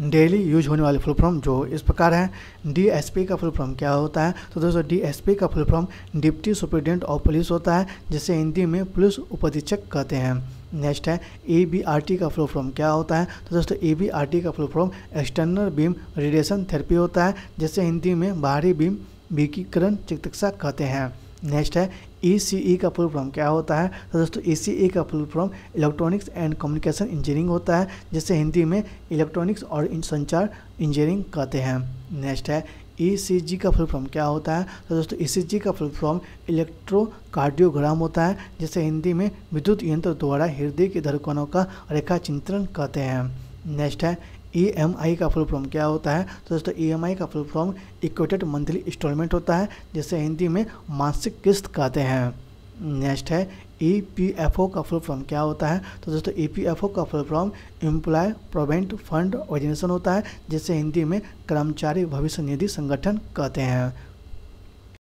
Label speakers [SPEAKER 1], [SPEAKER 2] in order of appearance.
[SPEAKER 1] daily use होने वाले full form जो इस प्रकार हैं डीएसपी का फुल फॉर्म क्या होता है तो दोस्तों डीएसपी का full form deputy superintendent of police होता है जिसे हिंदी में पुलिस उपाधीक्षक कहते हैं नेक्स्ट है ए बी आर टी का फुल फॉर्म क्या होता है तो दोस्तों ए बी आर टी का full form external beam radiation therapy होता है जिसे हिंदी में बाहरी बीम विकीकरण चिकित्सा कहते हैं नेक्स्ट है ई सी ई का फुल फॉर्म क्या होता है तो दोस्तों ई सी ई का full form electronics and communication engineering होता है जिसे हिंदी में इलेक्ट्रॉनिक्स और संचार इंजीनियरिंग कहते हैं नेक्स्ट है ई का फुल फॉर्म क्या होता है तो दोस्तों ई का फुल फॉर्म इलेक्ट्रोकार्डियोग्राम होता है जिसे हिंदी में विद्युत यंत्र द्वारा हृदय के धड़कनों का रेखा चिंतन कहते हैं नेक्स्ट है ई e का फुल फॉर्म क्या होता है तो दोस्तों ई e का full form equated monthly installment होता है जिसे हिंदी में मासिक किस्त कहते हैं नेक्स्ट है ई पी एफ ओ का फुल फॉर्म क्या होता है तो दोस्तों ई पी एफ ओ का full form employ provident fund organisation होता है जिसे हिंदी में कर्मचारी भविष्य निधि संगठन कहते हैं